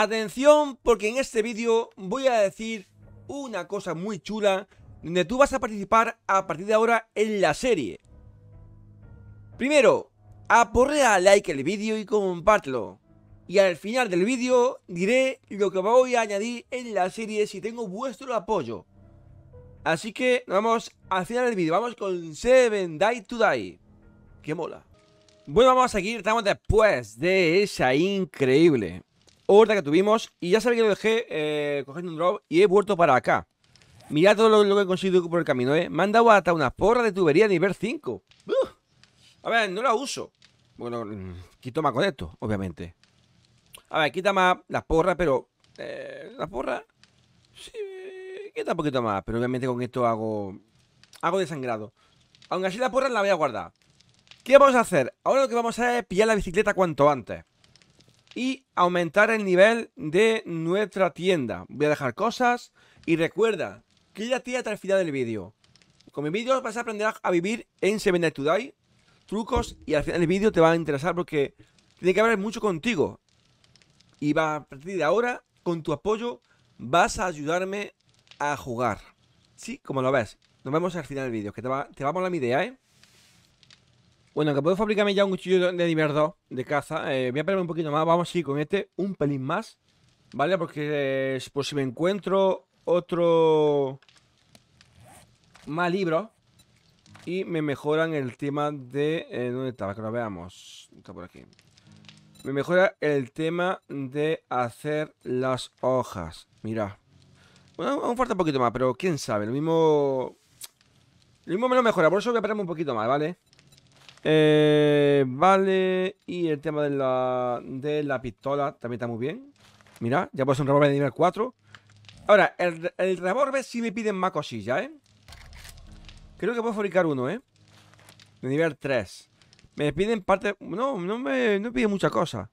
Atención porque en este vídeo voy a decir una cosa muy chula donde tú vas a participar a partir de ahora en la serie. Primero, aporre a like el vídeo y compártelo. Y al final del vídeo diré lo que voy a añadir en la serie si tengo vuestro apoyo. Así que vamos al final del vídeo, vamos con Seven Die to Die. Que mola. Bueno, vamos a seguir, estamos después de esa increíble horda que tuvimos. Y ya sabéis que lo dejé eh, cogiendo un drop y he vuelto para acá. Mirad todo lo, que he conseguido por el camino, ¿eh? Me han dado hasta una porra de tubería nivel 5. a ver, no la uso. Bueno, mm, quito más con esto, obviamente. A ver, quita más las porras, pero... Eh, las porras... Sí, quita un poquito más, pero obviamente con esto hago... Hago desangrado. Aunque así las porras las voy a guardar. ¿Qué vamos a hacer? Ahora lo que vamos a hacer es pillar la bicicleta cuanto antes y aumentar el nivel de nuestra tienda. Voy a dejar cosas y recuerda, quédate hasta el final del vídeo. Con mi vídeo vas a aprender a vivir en Seven Today, trucos y al final del vídeo te va a interesar porque tiene que ver mucho contigo. Y va a partir de ahora, con tu apoyo, vas a ayudarme a jugar. Sí, como lo ves. Nos vemos al final del vídeo, que te va, te a mi idea, ¿eh? Bueno, que puedo fabricarme ya un cuchillo de nivel 2 de caza. Eh, voy a pegarme un poquito más. Vamos a seguir con este un pelín más. ¿Vale? Porque pues por si me encuentro otro... Más libro Y me mejoran el tema de... Eh, ¿Dónde estaba? Que lo veamos. Está por aquí. Me mejora el tema de hacer las hojas. Mira. Bueno, aún falta un poquito más, pero quién sabe. Lo mismo... Lo mismo me lo mejora. Por eso voy a pararme un poquito más, ¿vale? vale eh, vale, y el tema de la, pistola también está muy bien. Mira, ya hacer un revólver de nivel 4. Ahora, el, el revólver sí me piden más cosillas, ¿eh? Creo que puedo fabricar uno, ¿eh? De nivel 3. Me piden parte... No, no me, no piden mucha cosa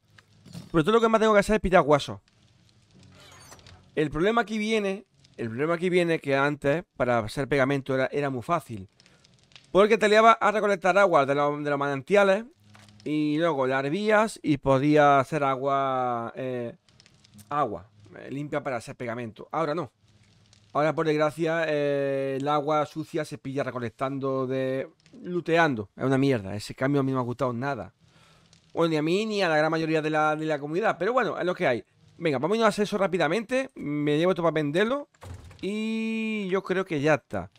Pero todo lo que más tengo que hacer es pillar huesos. El problema aquí viene... El problema aquí viene que antes, para hacer pegamento, era, era muy fácil. Porque te llevaba a recolectar agua de, los, manantiales y luego la hervías y podía hacer agua. Eh, agua eh, limpia para hacer pegamento. Ahora no. Ahora, por desgracia, eh, el agua sucia se pilla recolectando de. luteando. Es una mierda. Ese cambio a mí no me ha gustado nada. Bueno, ni a mí ni a la gran mayoría de la, comunidad. Pero bueno, es lo que hay. Venga, vamos a hacer eso rápidamente. Me llevo esto para venderlo. Y yo creo que ya está.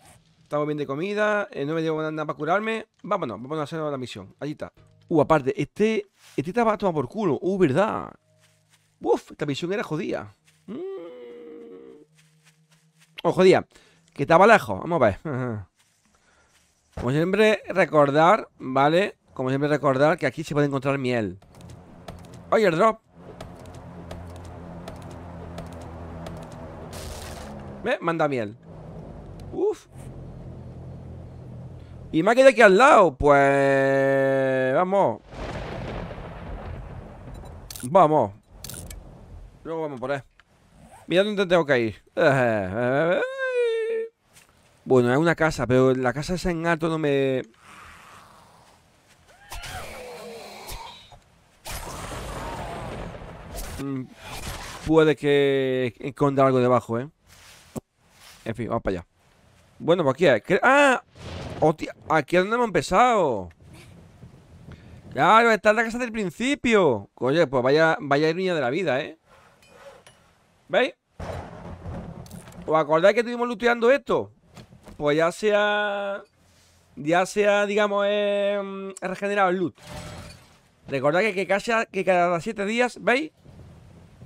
Estamos bien de comida, eh, no me llevo nada para curarme. Vámonos, vámonos a hacer la misión. Ahí está. Uh, aparte, este, este estaba a por culo. Uh, verdad. Uf, esta misión era jodida. o mm. Oh, jodida. Que estaba lejos. Vamos a ver. Como siempre, recordar, ¿vale? Como siempre, recordar que aquí se puede encontrar miel. Oye, drop. ¿Ve? Manda miel. Uf. Y más que de aquí al lado. Pues... Vamos. Vamos. Luego vamos por ahí. Mira dónde tengo que ir. Bueno, es una casa, pero la casa esa en alto no me... Mm, puede que esconda algo debajo, ¿eh? En fin, vamos para allá. Bueno, pues aquí hay... ¡Ah! Hostia, oh, aquí es donde hemos empezado Claro, está en la casa del principio Oye, pues vaya, vaya niña de la vida, ¿eh? ¿Veis? ¿Os acordáis que estuvimos luteando esto? Pues ya sea... Ya sea, digamos, eh, mm, regenerado el loot Recordad que, cada siete días, ¿veis?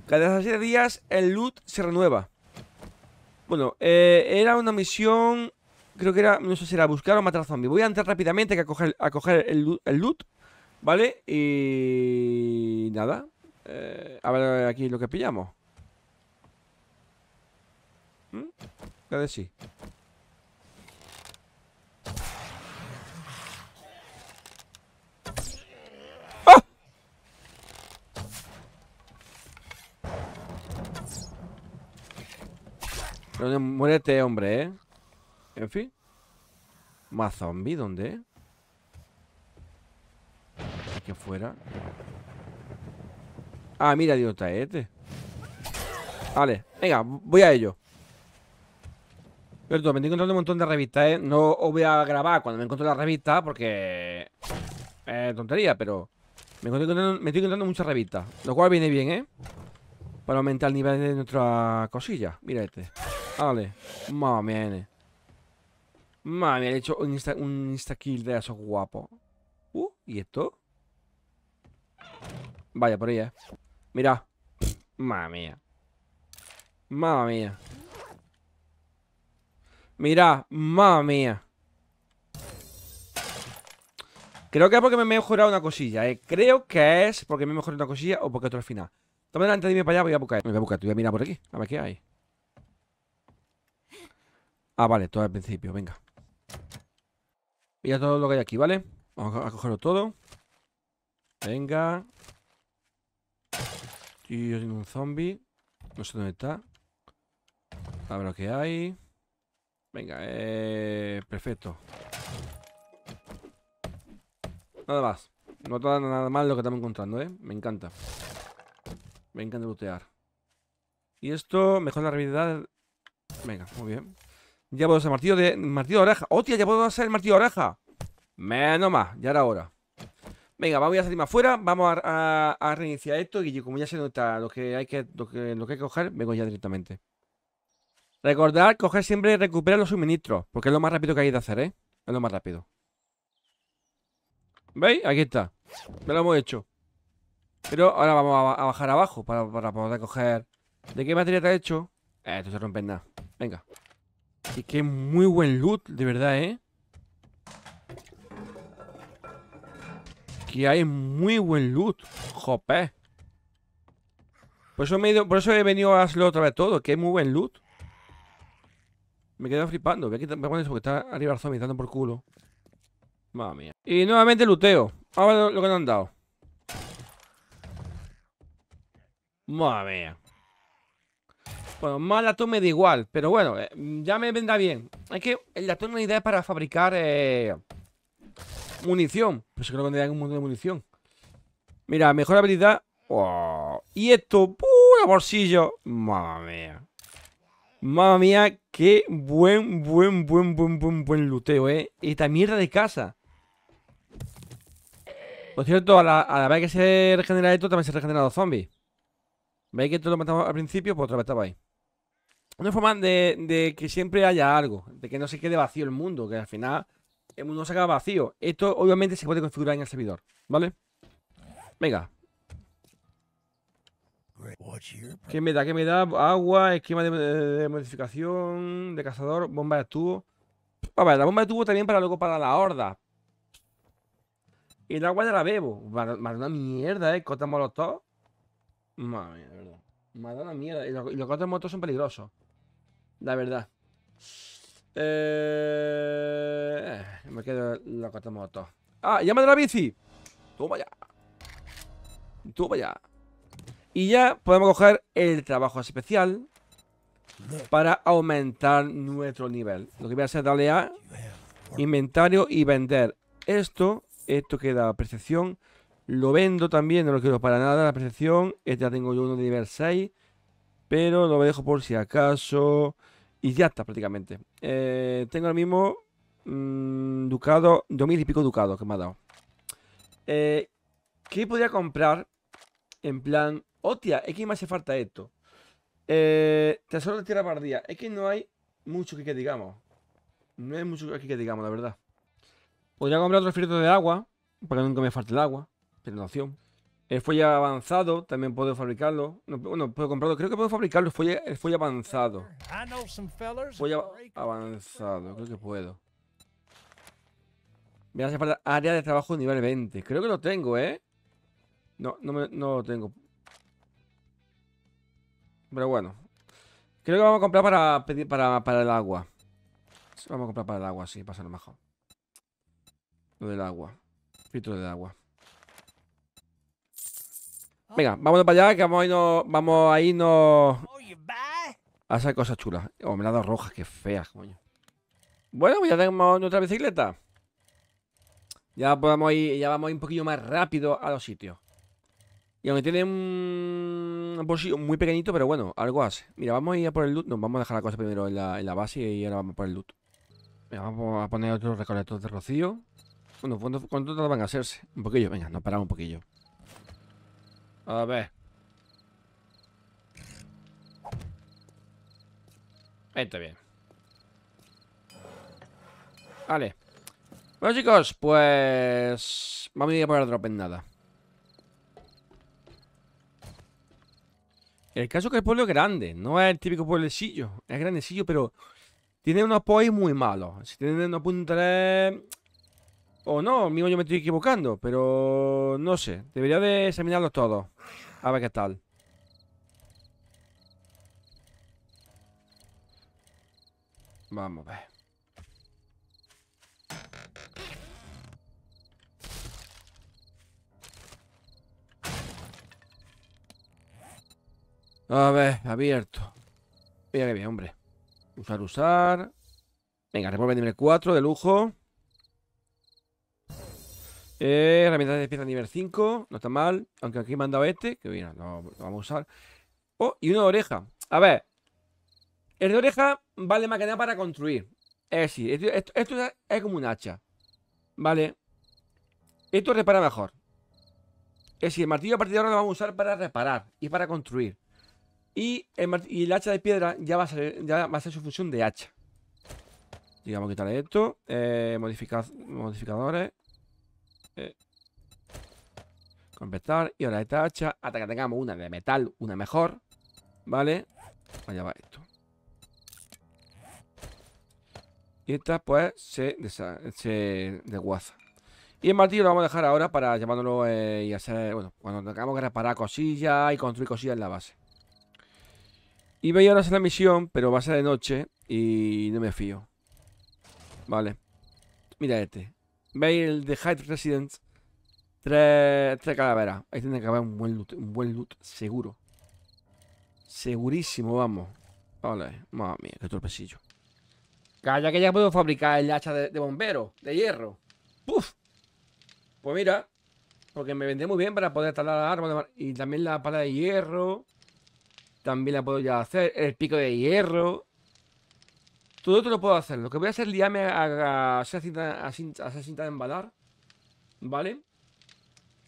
Cada siete días el loot se renueva Bueno, eh, era una misión Creo que era, no sé si era buscar o matar zombies. Voy a entrar rápidamente a coger, el, loot, ¿vale? Y nada. Eh, a ver aquí lo que pillamos. ¿Qué Claro sí. ¡Ah! muérete, hombre, ¿eh? En fin. Más zombie, ¿dónde? Aquí afuera. Ah, mira, Dios, este. Vale, venga, voy a ello. Pero me estoy encontrando un montón de revistas, ¿eh? No os voy a grabar cuando me encuentro la revista porque... Eh, tontería, pero... Me estoy, encontrando, muchas revistas. Lo cual viene bien, ¿eh? Para aumentar el nivel de nuestra cosilla. Mira este. Ah, vale. Vamos, Mami, han hecho un, insta, un insta kill de eso guapo Uh, ¿y esto? Vaya, por ahí, ¿eh? Mira. Mamma mía. Mamma mía. Mira, mamma Creo que es porque me he mejorado una cosilla, eh. Creo que es porque me he mejorado una cosilla o porque otro al final. Toma delante de para allá, voy a buscar. Me voy a buscar, Tú voy a mirar por aquí. A ver qué hay. Ah, vale, todo al principio, venga ya todo lo que hay aquí, ¿vale? Vamos a cogerlo todo. Venga. Tío, tengo un zombie. No sé dónde está. A ver lo que hay. Venga, eh, perfecto. Nada más. No está nada mal lo que estamos encontrando, ¿eh? Me encanta. Me encanta lootear. Y esto mejor la realidad Venga, muy bien. Ya puedo hacer martillo de. Martillo de oreja. ¡Hostia! Ya puedo hacer el martillo de oreja. Menos más, ya era hora. Venga, vamos a salir más afuera. Vamos a, reiniciar esto. Y como ya se nota lo que hay que, que, coger, vengo ya directamente. Recordar, coger siempre recuperar los suministros. Porque es lo más rápido que hay de hacer, ¿eh? Es lo más rápido. ¿Veis? Aquí está. Me lo hemos hecho. Pero ahora vamos a, bajar abajo para, poder coger. ¿De qué materia te ha hecho? Eh, esto se rompe nada. Venga. Y qué muy buen loot, de verdad, ¿eh? que hay muy buen loot. Jope. Por eso, he venido a hacerlo otra vez todo, que hay muy buen loot. Me quedo flipando. Voy a quitar eso porque está arriba el zombie dando por culo. Madre mía. Y nuevamente luteo. Ahora lo, que nos han dado. Madre bueno, más latón me da igual, pero bueno, eh, ya me vendrá bien. Es que el latón una idea para fabricar eh, munición. Pues creo que vendría un montón de munición. Mira, mejor habilidad. Oh, y esto, puro ¡uh, bolsillo. Mamma mía. Mamma mía, qué buen, buen, buen, buen, buen, buen luteo, eh. Esta mierda de casa. Por cierto, a la, vez que se regenera esto, también se regenera los zombies. ¿Veis que esto lo matamos al principio? Pues otra vez estaba ahí una forma de, que siempre haya algo, de que no se quede vacío el mundo, que al final el mundo se acaba vacío. Esto obviamente se puede configurar en el servidor, ¿vale? Venga. ¿Qué me da? ¿Qué me da? Agua, esquema eh, de, modificación, de cazador, bomba de tubo. A ver, la bomba de tubo también para luego para la horda. Y el agua de la bebo. Me una mierda, ¿eh? los los Madre de verdad. Me da una mierda. Y los, cortos los son peligrosos. La verdad. Eh, me quedo la moto Ah, llama de la bici. tú ya. tú vaya Y ya podemos coger el trabajo especial para aumentar nuestro nivel. Lo que voy a hacer es darle a inventario y vender. Esto, esto queda percepción. Lo vendo también, no lo quiero para nada. La percepción, este ya tengo yo uno de nivel 6. Pero lo dejo por si acaso. Y ya está prácticamente. Eh, tengo ahora mismo mm, ducado, dos mil y pico ducados que me ha dado. Eh, ¿Qué podría comprar? En plan, hostia, es que me hace falta esto. Eh, tesoro de tierra pardía. Es que no hay mucho que, digamos. No hay mucho aquí que digamos, la verdad. Podría comprar otro filtro de agua, para que nunca me falte el agua. pero no opción. El eh, fuelle avanzado también puedo fabricarlo. bueno, puedo comprarlo. Creo que puedo fabricarlo. El fuelle, el fuelle avanzado. avanzado. Creo que puedo. Me hace falta área de trabajo nivel 20. Creo que lo tengo, ¿eh? No, no, lo tengo. Pero bueno. Creo que vamos a comprar para, pedir, para, el agua. Vamos a comprar para el agua, sí, Pasa lo mejor. Lo del agua. Filtro de agua. Oh. Venga, vámonos para allá, que vamos a irnos, vamos a, irnos oh, hacer cosas chulas. Oh, rojas, que feas, coño. Bueno, pues ya tenemos nuestra bicicleta. Ya podemos ir, ya vamos a ir un poquillo más rápido a los sitios. Y aunque tiene un bolsillo muy pequeñito, pero bueno, algo hace. Mira, vamos a ir a por el loot. Nos vamos a dejar la cosa primero en la, base y ahora vamos a por el loot. Mira, vamos a poner otros recolectores de rocío. Bueno, cuántos van a hacerse? Un poquillo, venga, nos paramos un poquillo. A ver. Está bien. Vale. Bueno, chicos, pues... Vamos a ir a por drop en nada. El caso es que el pueblo es grande. No es el típico pueblecillo. Es grandecillo, pero... Tiene unos apoyo muy malo, Si tiene unos puntos o no, amigo, yo me estoy equivocando, pero no sé. Debería de examinarlos todos. A ver qué tal. Vamos a ver. A ver, abierto. Mira que bien, hombre. Usar, usar. Venga, revólver nivel 4 de lujo. Eh, herramientas de piedra nivel 5, no está mal. Aunque aquí me han dado este, que mira, lo vamos a usar. Oh, y una de oreja. A ver. El de oreja vale más que nada para construir. Es decir, esto, esto, es como un hacha. Vale. Esto repara mejor. Es decir, el martillo a partir de ahora lo vamos a usar para reparar y para construir. Y el, hacha de piedra ya va, a ser, ya va a ser su función de hacha. Digamos, quitarle esto. Eh, modificadores. Eh, y ahora esta hacha hasta que tengamos una de metal, una mejor. ¿Vale? Allá va esto. Y esta pues se, desguaza. Y el martillo lo vamos a dejar ahora para llamándolo eh, y hacer, bueno, cuando tengamos que reparar cosillas y construir cosillas en la base. Y veis ahora a hacer la misión, pero va a ser de noche y no me fío. Vale. Mira este. Veis el de Hyde Residence. Tres, calaveras. Ahí tiene que haber un buen loot. Un buen loot, seguro. Segurísimo, vamos. Vale. Madre mía, qué torpecillo. Calla que ya puedo fabricar el hacha de, bombero. De hierro. ¡Puf! Pues mira. Porque me vendí muy bien para poder talar la arma. Y también la pala de hierro. También la puedo ya hacer. El pico de hierro. Todo esto lo puedo hacer. Lo que voy a hacer es liarme a, esa cinta, de embalar. ¿Vale?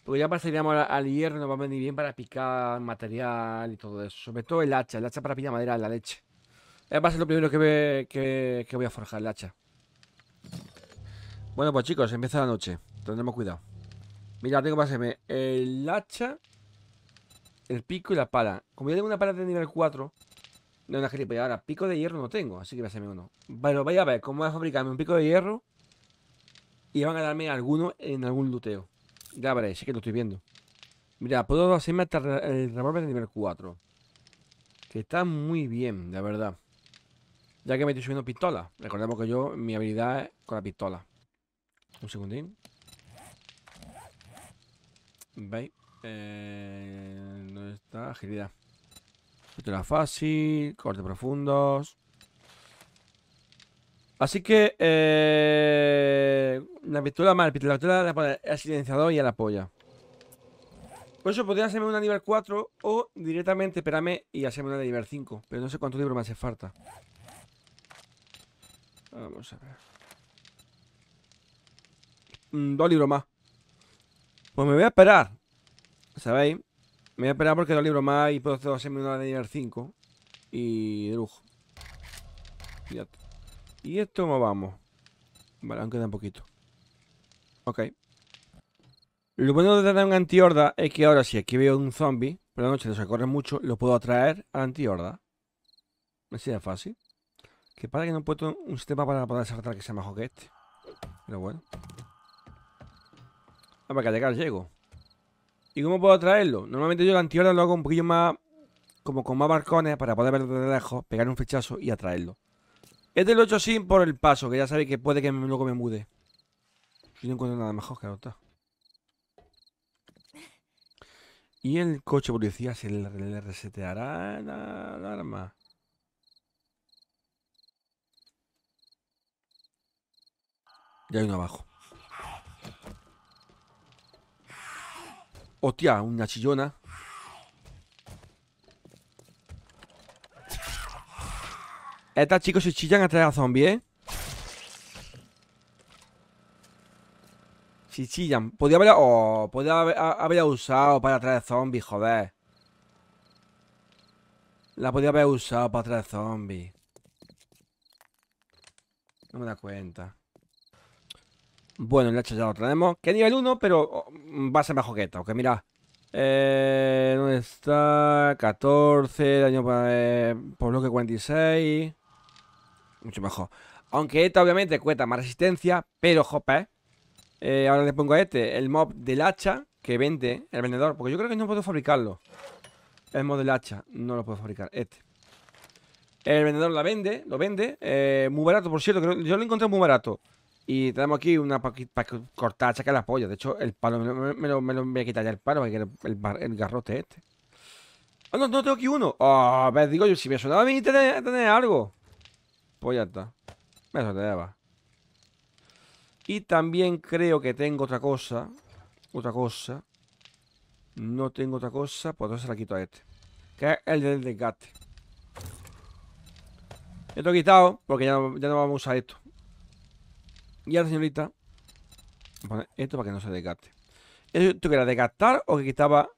Porque ya pasaríamos al, al hierro, nos va a venir bien para picar material y todo eso. Sobre todo el hacha, el hacha para pillar madera, la leche. Eh, va a ser lo primero que, que, voy a forjar, el hacha. Bueno, pues chicos, empieza la noche. Tendremos cuidado. Mira, tengo que pasarme el hacha, el pico y la pala. Como ya tengo una pala de nivel 4, no, una gilipollas. Ahora, pico de hierro no tengo, así que voy a hacerme uno. Bueno, vaya a ver cómo voy a fabricarme un pico de hierro. Y van a darme alguno en algún luteo. Ya veré, sí que lo estoy viendo. Mira, puedo hacerme hasta el revólver de nivel 4. Que está muy bien, de verdad. Ya que me estoy subiendo pistola. Recordemos que yo, mi habilidad es con la pistola. Un segundín. ¿Veis? Eh, está? Agilidad pistola fácil, corte profundos. Así que eh, la pistola mal, la pistola al silenciador y a la polla. Por eso podría hacerme una nivel 4 o directamente esperarme y hacerme una de nivel 5. Pero no sé cuánto libros más hace falta. Vamos a ver. Mm, dos libros más. Pues me voy a esperar. ¿Sabéis? Me voy a esperar porque los libro más y puedo hacerme una de nivel 5. Y de lujo. Y esto cómo vamos. Vale, aunque queda un poquito. Ok. Lo bueno de tener anti antihorda es que ahora si aquí veo un zombie, pero la noche se corre mucho, lo puedo atraer a la antihorda. Me sería fácil. Que para que no he puesto un sistema para poder saltar que sea mejor que este. Pero bueno. A ver, que llegar llego. ¿Y cómo puedo atraerlo? Normalmente yo la lo hago un poquillo más... Como con más barcones para poder verlo de lejos, pegar un flechazo y atraerlo. Este lo he hecho sin por el paso, que ya sabéis que puede que luego me mude. Si no encuentro nada mejor, que otro Y el coche policía se le, reseteará la alarma. Ya hay uno abajo. Hostia, una chillona. Estas chicos se chillan traer a zombies, ¿eh? Si chillan. Podía haber... Oh, podía haber, usado para traer zombies, joder. La podía haber usado para traer zombies. No me da cuenta. Bueno, el hacha ya lo tenemos. Que nivel 1, pero va a ser que que Ok, mira. Eh, ¿Dónde está? 14, daño para, eh, por bloque 46. Mucho mejor. Aunque esta obviamente cuesta más resistencia, pero jope. Eh, ahora le pongo a este el mob del hacha que vende el vendedor. Porque yo creo que no puedo fabricarlo. El mob del hacha, no lo puedo fabricar. Este. El vendedor la vende, lo vende. Eh, muy barato, por cierto. yo lo encontré muy barato. Y tenemos aquí una para cortar, sacar la polla. De hecho, el palo me lo, me, lo, voy a quitar ya el palo, el, el, el garrote este. Ah, no, no tengo aquí uno. Ah, oh, ver, digo yo, si me sonaba a mí tener, tener algo. Pues ya está. Me sonaba. Y también creo que tengo otra cosa. Otra cosa. No tengo otra cosa. Pues entonces la quito a este. Que es el del desgaste. Esto he quitado porque ya ya no vamos a usar esto. Y ahora, señorita, esto para que no se desgaste. ¿Esto que era desgastar o que quitaba...?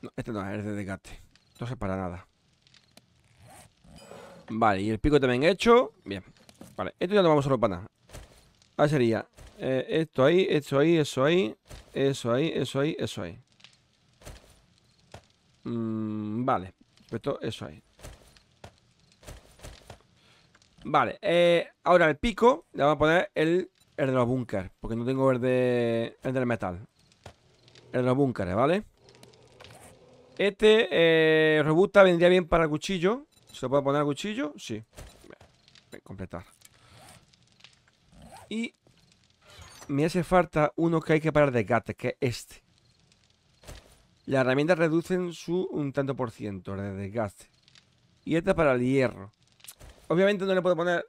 No, este no es de desgaste. Entonces para nada. Vale, y el pico también hecho. Bien. Vale, esto ya lo vamos a para nada. Ahí sería esto eh, ahí, esto ahí, eso ahí, eso ahí, eso ahí, eso ahí. Mm, vale, pues esto, eso ahí. Vale, eh, ahora el pico le vamos a poner el, de los búnker, porque no tengo el, de, el del metal. El de los búnkeres, ¿vale? Este eh, robusta vendría bien para el cuchillo. ¿Se lo puede poner al cuchillo? Sí. Voy completar. Y me hace falta uno que hay que para de desgaste que es este. Las herramientas reducen su un tanto por ciento de desgaste. Y este para el hierro. Obviamente no le puedo poner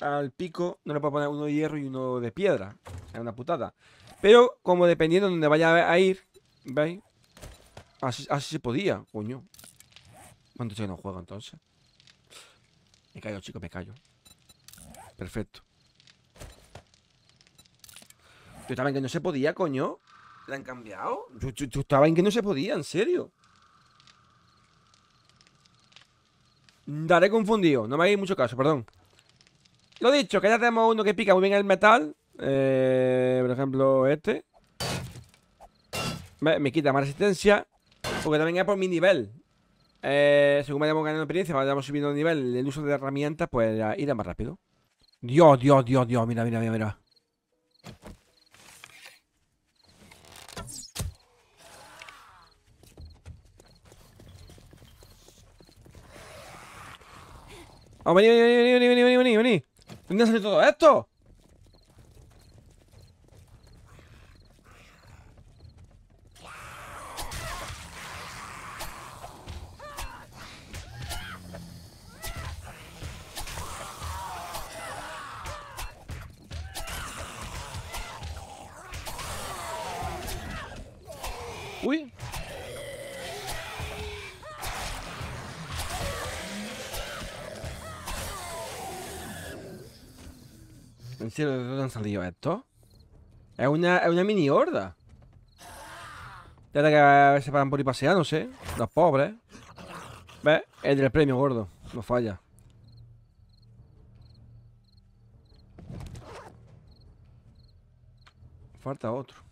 al pico, no le puedo poner uno de hierro y uno de piedra. Es una putada. Pero como dependiendo de dónde vaya a ir, ¿veis? Así, se podía, coño. ¿Cuánto tiempo no juego entonces? Me callo, chicos, me callo. Perfecto. Yo estaba en que no se podía, coño. ¿La han cambiado? yo estaba en que no se podía, en serio. Daré confundido, no me hagáis mucho caso, perdón Lo dicho, que ya tenemos uno que pica muy bien el metal eh, Por ejemplo, este me, quita más resistencia Porque también es por mi nivel eh, Según vayamos ganando experiencia, vayamos subiendo de nivel El uso de herramientas, pues irá más rápido Dios, Dios, Dios, Dios, mira, mira, mira, mira Vamos, vení, vení, vení, vení, vení, vení, vení. ¿Dónde sale todo esto? ¿En serio de dónde han salido esto, Es una, mini horda. Tiene que se paran por ir sé. Los pobres. ¿Ves? El del premio gordo. No falla. Falta otro.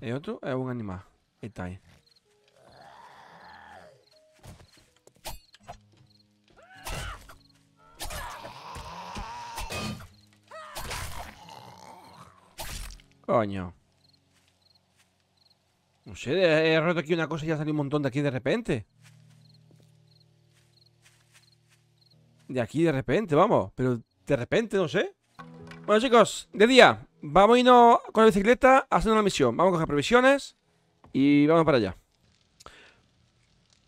El otro es un animal. Coño. No sé, he roto aquí una cosa y ya salido un montón de aquí de repente. De aquí de repente, vamos. Pero de repente, no sé. Bueno, chicos, de día. Vamos a irnos con la bicicleta haciendo una misión. Vamos a coger provisiones y vamos para allá.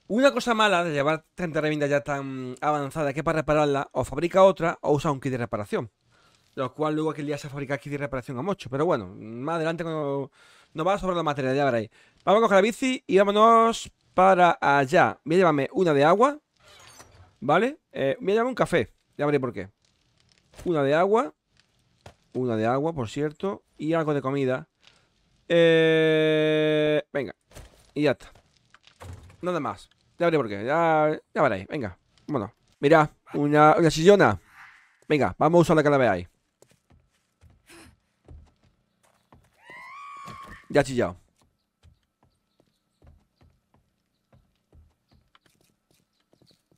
Una cosa mala de llevar 30 revinda ya tan avanzada que para repararla o fabrica otra o usa un kit de reparación. Lo cual luego aquel día se fabrica kit de reparación a mucho. Pero bueno, más adelante cuando nos va a sobrar la materia, ya veréis. Vamos a coger la bici y vámonos para allá. Voy a llevarme una de agua, ¿vale? Eh, voy a llevarme un café, ya veré por qué. Una de agua. Una de agua, por cierto. Y algo de comida. Eh... Venga. Y ya está. Nada más. Ya veré por qué. Ya, veréis. Venga. Bueno. Mira, una, una Venga, vamos a usar que la ahí. Ya ha chillado.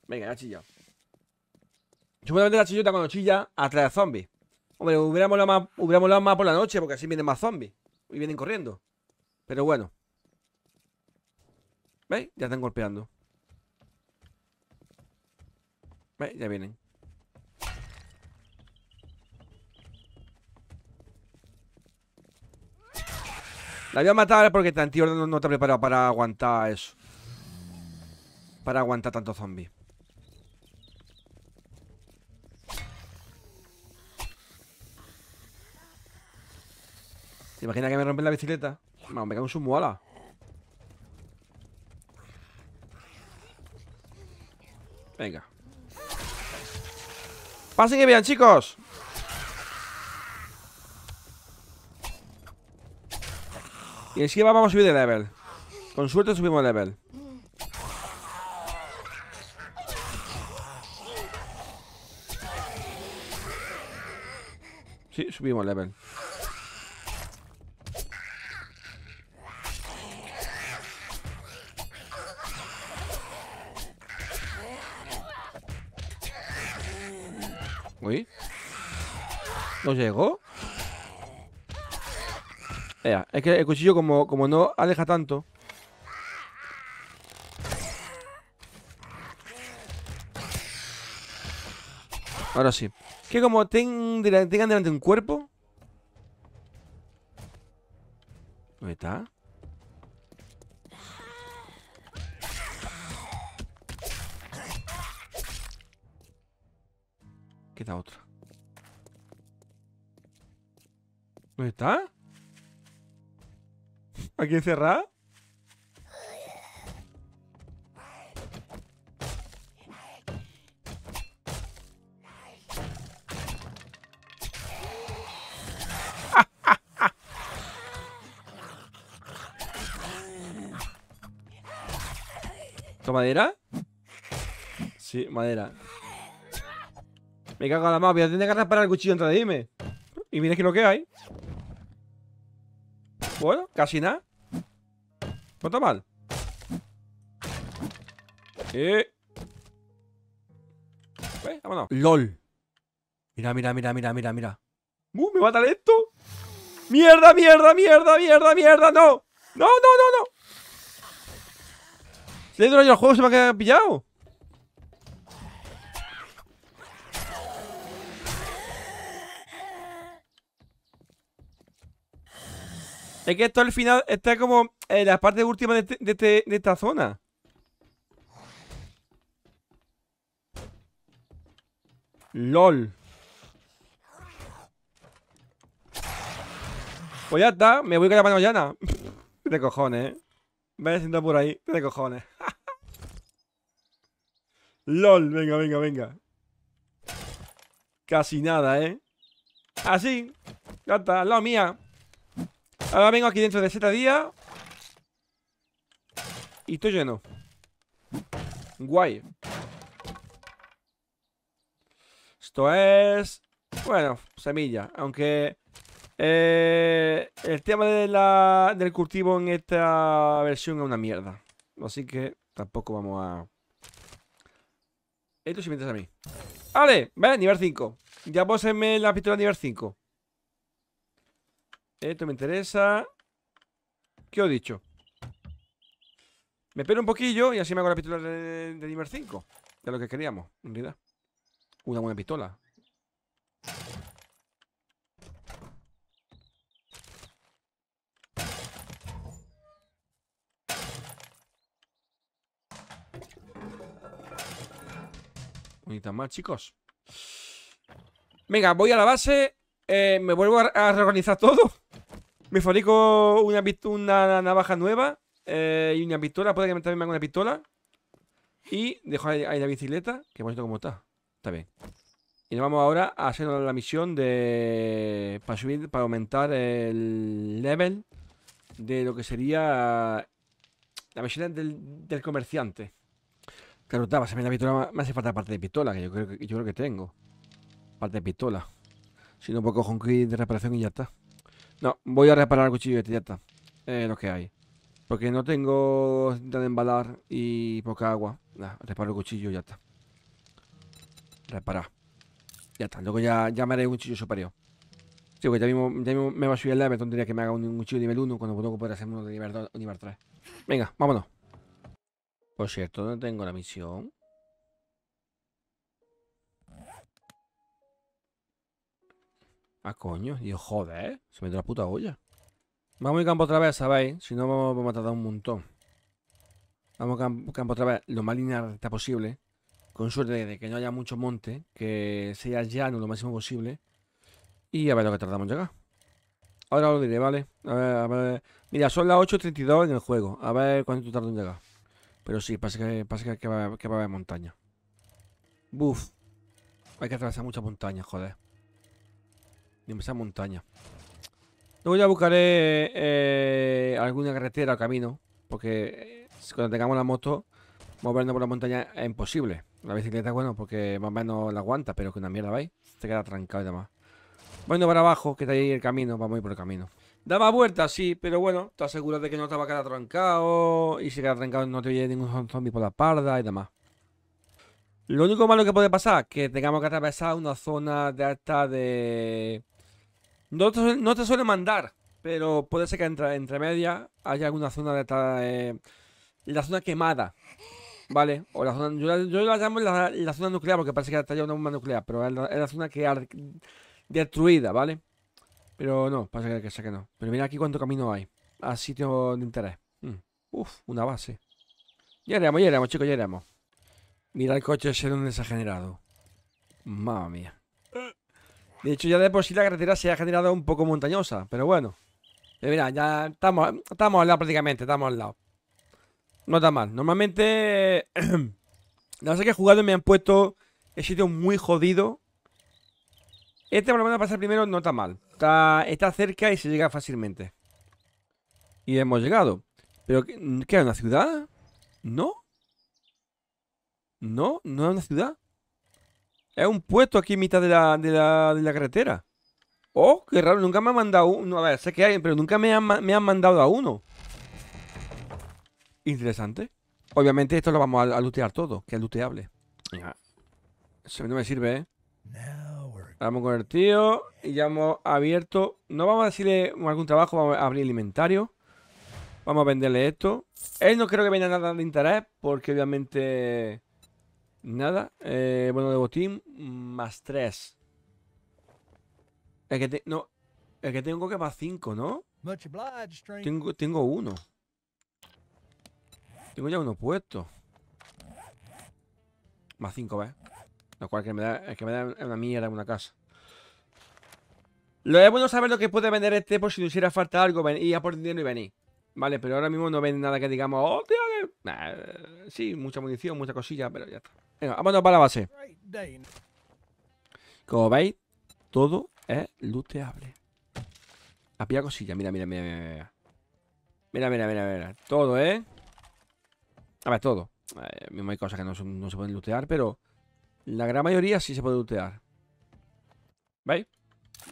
Venga, ya ha chillado. Supuestamente la chillota cuando chilla atrae a zombies. Hombre, hubiéramos molado, más, por la noche porque así vienen más zombies. Y vienen corriendo. Pero bueno. ¿Veis? Ya están golpeando. ¿Veis? Ya vienen. La voy a matar porque Tantío no, no está preparado para aguantar eso. Para aguantar tantos zombies. Imagina que me rompen la bicicleta? Vamos, me cago en su muala. Venga. Pasen que vean, chicos. Y encima vamos a subir de level. Con suerte subimos de level. Sí, subimos level. llegó? es que el cuchillo como, como no aleja tanto Ahora sí Que como tengan delante un cuerpo ¿Dónde está? Queda otro ¿Dónde está? ¿Aquí encerrada? madera? Sí, madera Me cago en la mapa, voy a tener que el cuchillo Entra, dime. Y mira que lo que hay Casi nada. No está mal. Eh. Eh, vámonos. LOL. Mira, mira, mira, mira, mira, mira. ¡Uh, me va a dar esto! ¡Mierda, mierda, mierda, mierda, mierda! ¡No! ¡No, no, no, no! le he juego, se me ha quedado pillado. Es que esto al final está como eh, la parte última este, este, de, esta zona. LOL. Pues ya está, me voy con la mano llana. de cojones, eh. Vaya siento por ahí, de cojones. LOL, venga, venga, venga. Casi nada, eh. Así. Ya está, la mía. Ahora vengo aquí dentro de 7 días. Y estoy lleno. Guay. Esto es... Bueno, semilla. Aunque... Eh, el tema del cultivo en esta versión es una mierda. Así que tampoco vamos a... Esto se me a mí. Vale, vale, nivel 5. Ya poseeme la pistola nivel 5. Esto me interesa. ¿Qué os he dicho? Me espero un poquillo y así me hago la pistola de, nivel 5. De lo que queríamos, en realidad. Una buena pistola. bonita más, chicos. Venga, voy a la base. Eh, me vuelvo a reorganizar todo. Me fabrico una, navaja nueva eh, y una pistola. Puede que también me haga una pistola. Y dejo ahí, la bicicleta. que bonito como está. Está bien. Y nos vamos ahora a hacer la misión de. Para subir, para aumentar el level de lo que sería la misión del, comerciante. Claro, está, la pistola. Me hace falta parte de pistola, que yo creo que, yo creo que tengo. Parte de pistola. Si no, pues cojo un kit de reparación y ya está. No, voy a reparar el cuchillo de ya está. Eh, lo que hay. Porque no tengo nada de embalar y poca agua. Nah, reparo el cuchillo y ya está. Reparar. Ya está. Luego ya, me haré un cuchillo superior. Sí, porque ya mismo, ya mismo me va a subir el level. Entonces tendría que me haga un, cuchillo cuchillo nivel 1 cuando puedo podré hacer uno de nivel, 2, nivel 3. Venga, vámonos. Por cierto, no tengo la misión? Ah, coño. Y joder, se me dio la puta olla. Vamos a ir campo otra vez, ¿sabéis? Si no, vamos, a tardar un montón. Vamos a campo, campo otra vez lo más lineal posible. Con suerte de que no haya mucho monte. Que sea llano lo máximo posible. Y a ver lo que tardamos en llegar. Ahora os lo diré, ¿vale? A ver, a ver. Mira, son las 8.32 en el juego. A ver cuánto tardo en llegar. Pero sí, pasa que, pasa que, va, que a haber montaña. Buf. Hay que atravesar muchas montañas, joder en esa montaña. Luego ya buscaré buscar eh, eh, alguna carretera o camino, porque eh, cuando tengamos la moto, movernos por la montaña es imposible. La bicicleta, es bueno, porque más o menos la aguanta, pero que una mierda, ¿veis? Se queda trancado y demás. Bueno, para abajo, que está ahí el camino, vamos a ir por el camino. Daba vueltas, sí, pero bueno, te aseguras de que no te va a quedar trancado. Y si queda trancado, no te oye ningún zombie por la parda y demás. Lo único malo que puede pasar es que tengamos que atravesar una zona de alta de no te, no suele mandar, pero puede ser que entre, entre media haya alguna zona de esta. Eh, la zona quemada. Vale, o la zona. Yo la, la llamo la, zona nuclear porque parece que ya una bomba nuclear, pero es la, zona que destruida, ¿vale? Pero no, parece que, que no. Pero mira aquí cuánto camino hay. A sitio de interés. Mm. Uf, una base. Ya iremos, ya iremos, chicos, ya iremos. Mira el coche ese donde se ha generado. Mamma mía. De hecho, ya de por sí la carretera se ha generado un poco montañosa, pero bueno. Eh, mira, ya estamos, estamos al lado prácticamente, estamos al lado. No está mal. Normalmente, no sé que he jugado me han puesto el sitio muy jodido. Este por lo menos pasar primero no está mal. Está, cerca y se llega fácilmente. Y hemos llegado. ¿Pero qué? ¿Qué es una ciudad? ¿No? ¿No? ¿No es una ciudad? Es un puesto aquí en mitad de la, de la, de la carretera. Oh, qué raro, nunca me han mandado uno. A ver, sé que hay, pero nunca me han, mandado a uno. Interesante. Obviamente esto lo vamos a, lootear todo, que es looteable. Ya. Eso no me sirve, ¿eh? Vamos con el tío y ya hemos abierto. No vamos a decirle algún trabajo, vamos a abrir el inventario. Vamos a venderle esto. Él no creo que venga nada de interés porque obviamente Nada. Eh, bueno, de botín, mm, más 3. El que, no, el que tengo que más 5, ¿no? Tengo, tengo uno. Tengo ya uno puesto. Más 5, ¿ves? Lo cual que da, es que me da una mierda en una casa. Lo es bueno saber lo que puede vender este por si nos hiciera falta algo. Ven, a por dinero y venir. Vale, pero ahora mismo no vende nada que digamos, oh, tío, sí, mucha munición, mucha cosilla, pero ya está. Venga, vámonos para la base. Como veis, todo es luteable Había ah, cosillas, mira, mira, mira, mira. Mira, mira, mira, mira. Todo, ¿eh? A ver, todo. Eh, mismo hay cosas que no, se pueden lutear, pero la gran mayoría sí se puede lootear. ¿Veis?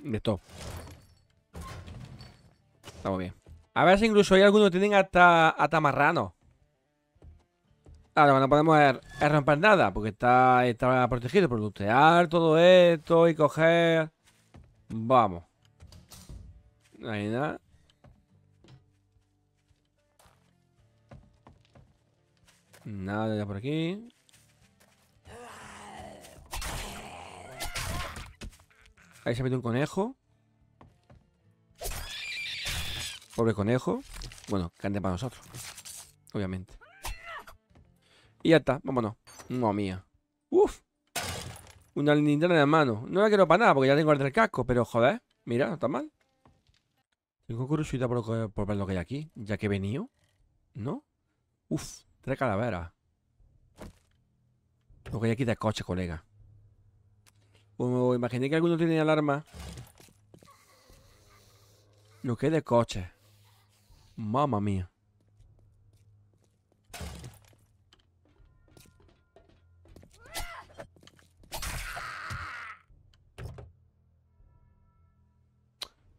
De todo. Estamos bien. A ver si incluso hay algunos que tienen hasta, hasta marranos. Ahora no podemos es er, er, romper nada, porque está, protegido por todo esto y coger. Vamos. Ahí nada. Nada ya por aquí. Ahí se ha metido un conejo. Pobre conejo. Bueno, cante para nosotros. Obviamente. Y ya está, vámonos. No, mía. Uf. Una linterna de mano. No la quiero para nada porque ya tengo el del casco, pero joder. Mira, no está mal. Tengo curiosidad por, ver lo que hay aquí, ya que he venido. ¿No? Uf, tres calaveras. Lo que hay aquí de coche, colega. imaginé que alguno tiene alarma. Lo que hay de coche. Mamma mía.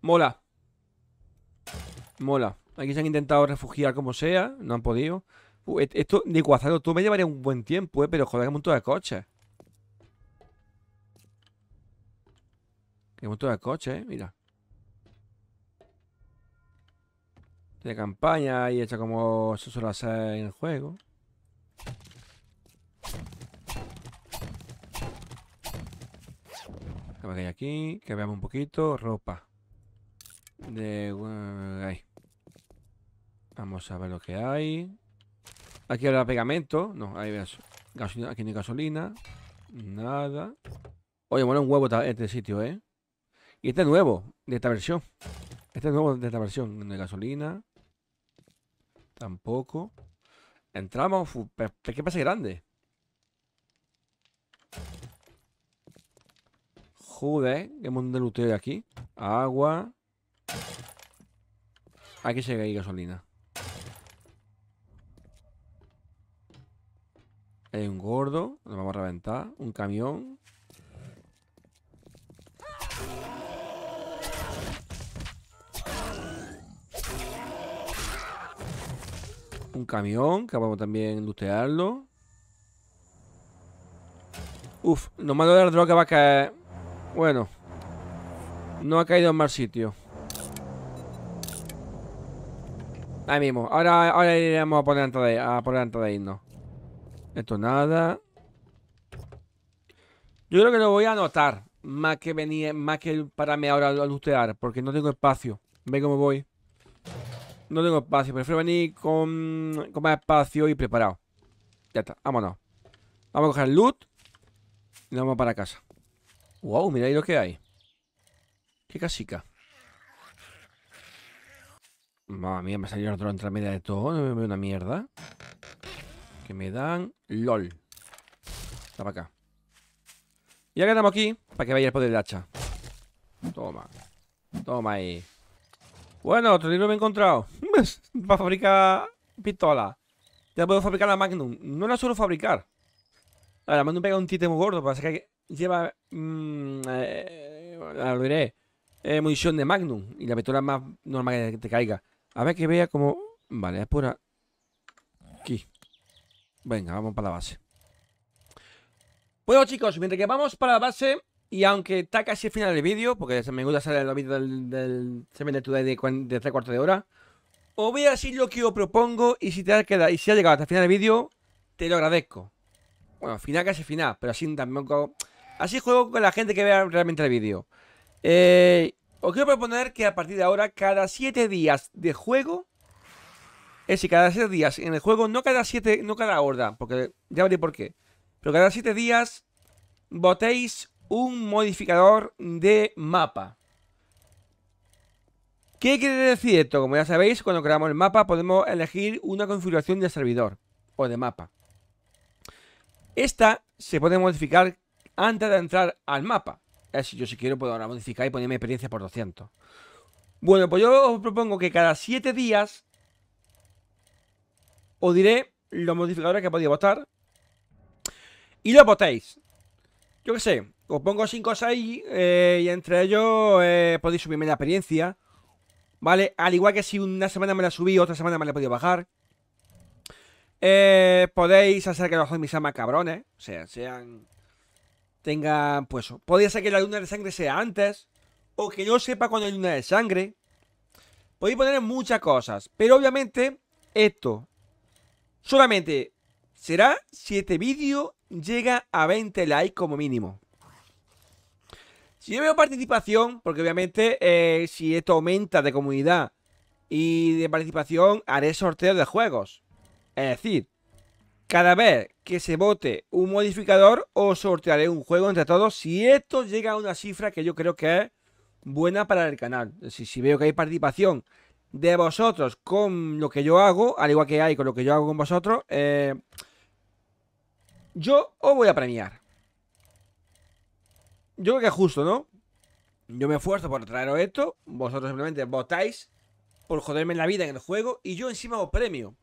Mola. Mola. Aquí se han intentado refugiar como sea. No han podido. Esto esto, guazado, tú me llevaría un buen tiempo, eh, Pero joder, que montón de coches. Que montón de coches, eh. Mira. De campaña y hecha como Eso suele hacer en el juego. aquí. Que veamos un poquito. Ropa. Uh, Vamos a ver lo que hay. Aquí habrá pegamento. No, ahí veas. Aquí no hay gasolina. Nada. Oye, bueno, un huevo este sitio, ¿eh? Y este nuevo, de esta versión. Este nuevo de esta versión. De gasolina. Tampoco. Entramos. ¿Qué pasa grande? Joder, qué montón de luteo aquí. Agua. Aquí llega ahí gasolina. Hay un gordo, lo vamos a reventar. Un camión. Un camión, que vamos también a Uf, lo malo de la droga va a caer. Bueno, no ha caído en mal sitio. Ahí mismo. Ahora, ahora iremos a poner antes de, a poner antes de irnos. Esto nada. Yo creo que lo voy a anotar. Más que venir, más que pararme ahora a lutear. Porque no tengo espacio. Ve cómo voy. No tengo espacio. Prefiero venir con, más espacio y preparado. Ya está. Vámonos. Vamos a coger loot. Y nos vamos para casa. Wow, mira lo que hay. Qué casica. Mamma mía, me salió otro entre media de todo. No me veo una mierda. Que me dan. LOL. Está para acá. Y ahora estamos aquí. Para que vaya el poder de hacha. Toma. Toma ahí. Bueno, otro libro me he encontrado. para fabricar pistola. Ya puedo fabricar la Magnum. No la suelo fabricar. A ver, la Magnum pega un tite muy gordo. Para que lleva. Mm, eh, lo diré. Eh, munición de Magnum. Y la pistola es más normal que te caiga. A ver que vea como... Vale, es por aquí. Venga, vamos para la base. Bueno, chicos, mientras que vamos para la base... Y aunque está casi el final del vídeo, porque me gusta salir el vídeo del, del de Today de, de cuartos de hora, os voy a decir lo que os propongo y si te ha quedado, y si ha llegado hasta el final del vídeo, te lo agradezco. Bueno, final casi final, pero así también Así juego con la gente que vea realmente el vídeo. Eh, os quiero proponer que a partir de ahora, cada 7 días de juego, es decir, cada 7 días en el juego, no cada 7, no cada horda, porque ya veré por qué, pero cada 7 días votéis un modificador de mapa. ¿Qué quiere decir esto? Como ya sabéis, cuando creamos el mapa podemos elegir una configuración de servidor o de mapa. Esta se puede modificar antes de entrar al mapa si yo si quiero puedo ahora modificar y ponerme experiencia por 200. Bueno, pues yo os propongo que cada 7 días os diré los modificadores que podéis votar. Y los votéis. Yo qué sé, os pongo 5 o 6 eh, y entre ellos eh, podéis subirme la experiencia. ¿Vale? Al igual que si una semana me la subí, otra semana me la he podido bajar. Eh, podéis hacer que los mis sean cabrones. O sea, sean tenga, pues, podría ser que la luna de sangre sea antes, o que no sepa cuándo hay luna de sangre. Podéis poner muchas cosas, pero obviamente esto solamente será si este vídeo llega a 20 likes como mínimo. Si yo veo participación, porque obviamente eh, si esto aumenta de comunidad y de participación, haré sorteos de juegos. Es decir, cada vez que se vote un modificador, os sortearé un juego entre todos. Si esto llega a una cifra que yo creo que es buena para el canal. Si, veo que hay participación de vosotros con lo que yo hago, al igual que hay con lo que yo hago con vosotros, eh, yo os voy a premiar. Yo creo que es justo, ¿no? Yo me esfuerzo por traeros esto, vosotros simplemente votáis por joderme la vida en el juego y yo encima os premio.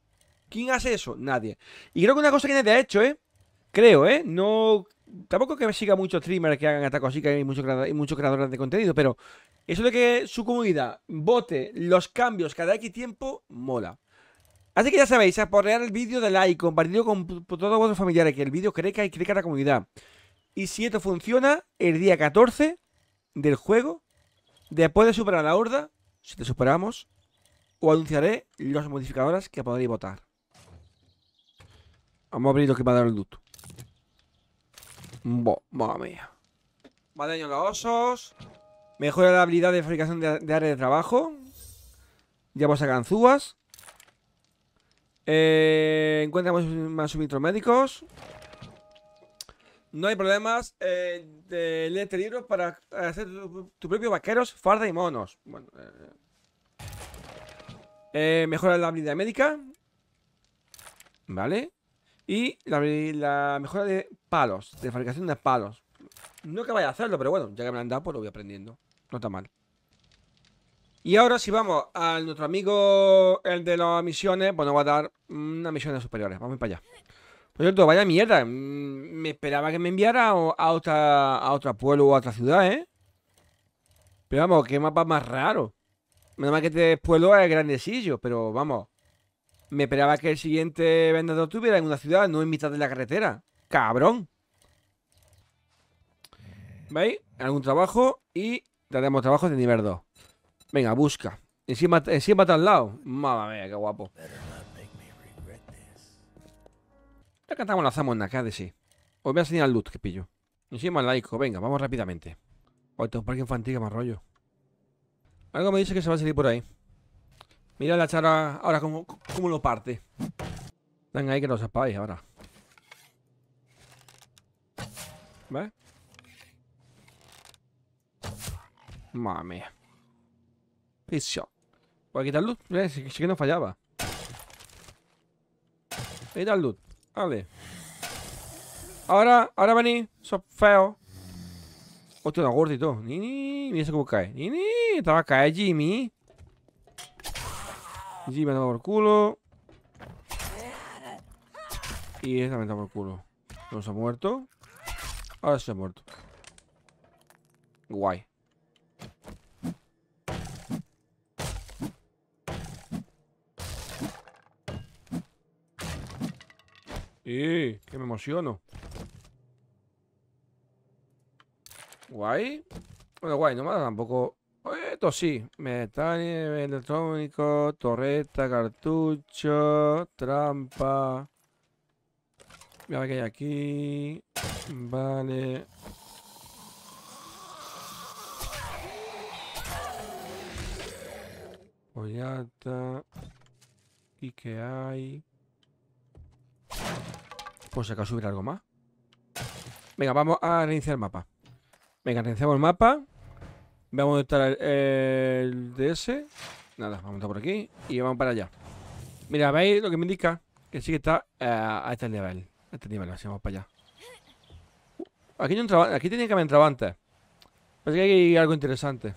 ¿Quién hace eso? Nadie. Y creo que una cosa que nadie ha hecho, ¿eh? Creo, ¿eh? No... Tampoco que me siga mucho streamer que hagan así así Que muchos, muchos creadores de contenido, pero eso de que su comunidad vote los cambios cada X tiempo, mola. Así que ya sabéis, aporrear el vídeo de like, compartirlo con, todos vuestros familiares, que el vídeo crezca y crezca la comunidad. Y si esto funciona, el día 14 del juego, después de superar la horda, si te superamos, O anunciaré los modificadores que podréis votar. Vamos a abrir lo que va a dar el duto Bo, madre mía. Va daño a los osos. Mejora la habilidad de fabricación de, área de trabajo. Llevamos a ganzúas. Eh, más suministros médicos. No hay problemas. Eh, de, leerte este libros para hacer tu, propio vaqueros, farda y monos. Bueno, eh, eh, mejora la habilidad médica. Vale. Y la, mejora de palos, de fabricación de palos. No que vaya a hacerlo, pero bueno, ya que me lo han dado, pues lo voy aprendiendo. No está mal. Y ahora si vamos a nuestro amigo, el de las misiones, bueno va a dar unas misiones superiores. Vamos para allá. Por cierto, vaya mierda. Mm, me esperaba que me enviara a otra, a otro pueblo o a otra ciudad, ¿eh? Pero vamos, qué mapa más raro. Menos mal que este pueblo es grandecillo, pero vamos. Me esperaba que el siguiente vendedor tuviera en una ciudad, no en mitad de la carretera. ¡Cabrón! ¿Veis? Algún trabajo y tenemos trabajo de nivel 2. Venga, busca. Encima, encima está al lado. Mamma mía, qué guapo. Ya cantamos la Zamona, acá de sí. Os voy a enseñar loot que pillo. Encima el laico. Venga, vamos rápidamente. Hoy tengo un parque infantil, que más rollo. Algo me dice que se va a salir por ahí. Mira la chara ahora cómo, cómo lo parte. Venga ahí que lo sepáis ahora. ¿Ves? Mami Piso. Voy a quitar luz. si que no fallaba. el luz. Vale. Ahora, ahora vení. Soy feo. Hostia, y gordito. Ni, ni. Mira cómo cae. Ni, ni. Estaba cae Jimmy. Y me ha dado por culo. Y esta me ha dado por culo. No se ha muerto. Ahora se ha muerto. Guay. Y que me emociono. Guay. Bueno, guay, no me tampoco esto sí. Metal electrónico, torreta, cartucho, trampa. Mira que hay aquí. Vale. Pollata. ¿Y qué hay? Pues acá acaso subir algo más. Venga, vamos a reiniciar el mapa. Venga, reiniciamos el mapa. Vamos a está el DS. Nada, vamos a por aquí y vamos para allá. Mira, veis lo que me indica que sí que está eh, a este nivel. A este nivel, así vamos para allá. aquí, no aquí tiene que haber entrado antes. Parece que hay algo interesante.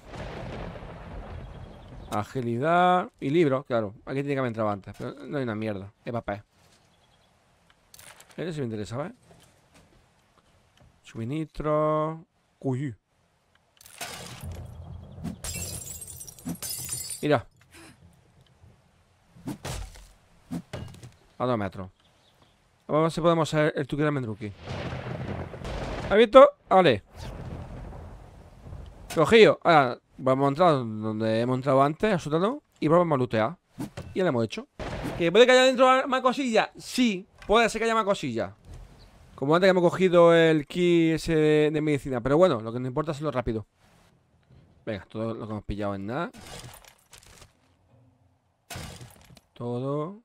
Agilidad y libro, claro. Aquí tiene que haber entrado antes, pero no hay una mierda. Es papel. Eso si me interesa, ¿eh? Suministro. Cuyo Mira. A dos metros. Vamos a ver si podemos hacer el tuque de Mendruki. ¿Has visto? Vale. Cogido. Ahora, vamos a entrar donde hemos entrado antes, trono Y vamos a lootear. Y ya lo hemos hecho. ¿Que puede que haya dentro más cosillas? Sí, puede ser que haya más cosillas. Como antes que hemos cogido el key ese de, medicina. Pero bueno, lo que nos importa es lo rápido. Venga, todo lo que hemos pillado en nada. Todo.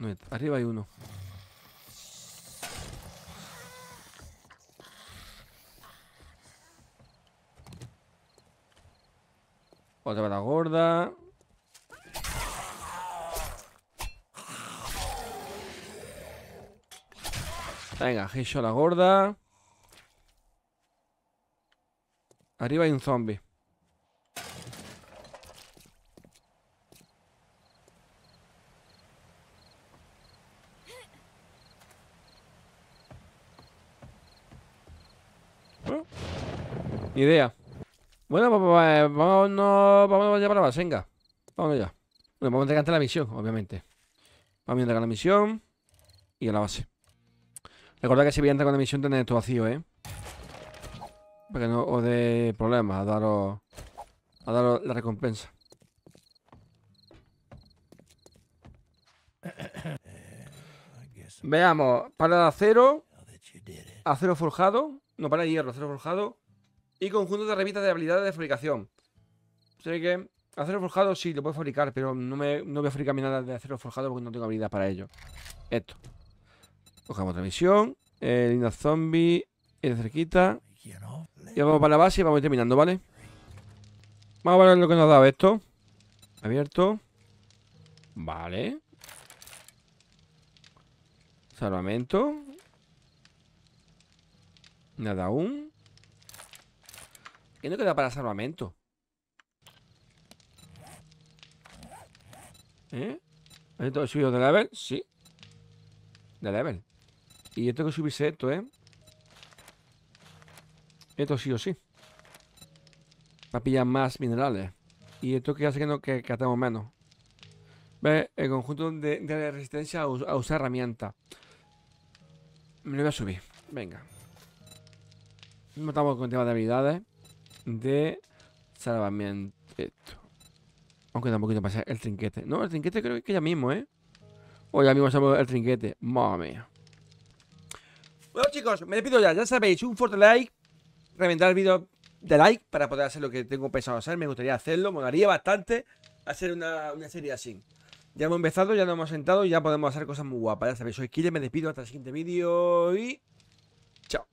Este, arriba hay uno. Otra la gorda. Venga, hecho la gorda. Arriba hay un zombie. Ni idea. Bueno, pues, vamos pues, eh, vámonos, vámonos ya para la base, venga. Vamos ya. Bueno, vamos a entregar la misión, obviamente. Vamos a entregar la misión y a la base. Recordad que si voy a entrar con la misión tenéis esto vacío, ¿eh? Para que no os dé problemas a daros, a daros la recompensa. Veamos, para acero, acero forjado, no para hierro, acero forjado, y conjunto de revistas de habilidades de fabricación. O que acero forjado sí, lo puedo fabricar, pero no, voy a fabricar nada de acero forjado porque no tengo habilidad para ello. Esto. Cogemos otra misión. El eh, zombie zombie. El cerquita. Y vamos para la base y vamos terminando, ¿vale? Vamos a ver lo que nos ha dado esto. Abierto. Vale. Salvamento. Nada aún. Que no queda para salvamento. ¿Eh? ¿Esto he subido de level? Sí. De level. Y esto que subirse esto, ¿eh? Esto sí o sí. Para pillar más minerales. Y esto que hace que no que menos. Ve, El conjunto de, resistencia a, usar herramienta. Me lo voy a subir. Venga. No estamos con tema de habilidades de salvamiento. Aunque tampoco te pasa el trinquete. No, el trinquete creo que ya mismo, ¿eh? O ya mismo el trinquete. Madre Bueno, chicos, me despido ya. Ya sabéis, un fuerte like. Reventar el vídeo de like para poder hacer lo que tengo pensado hacer. Me gustaría hacerlo, me daría bastante hacer una, serie así. Ya hemos empezado, ya nos hemos sentado y ya podemos hacer cosas muy guapas. Ya sabéis, soy Kille, me despido hasta el siguiente vídeo y... Chao.